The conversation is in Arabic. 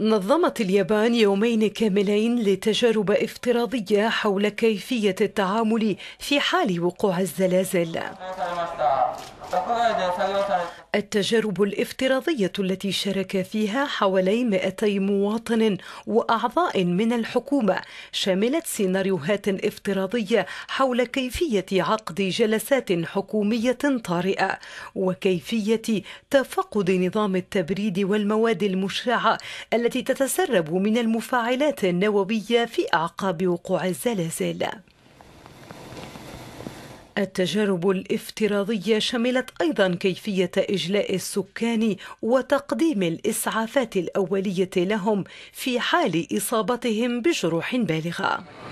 نظمت اليابان يومين كاملين لتجارب افتراضية حول كيفية التعامل في حال وقوع الزلازل التجارب الافتراضية التي شارك فيها حوالي 200 مواطن وأعضاء من الحكومة شملت سيناريوهات افتراضية حول كيفية عقد جلسات حكومية طارئة وكيفية تفقد نظام التبريد والمواد المشعة التي تتسرب من المفاعلات النووية في أعقاب وقوع الزلازل التجارب الافتراضية شملت أيضا كيفية إجلاء السكان وتقديم الإسعافات الأولية لهم في حال إصابتهم بجروح بالغة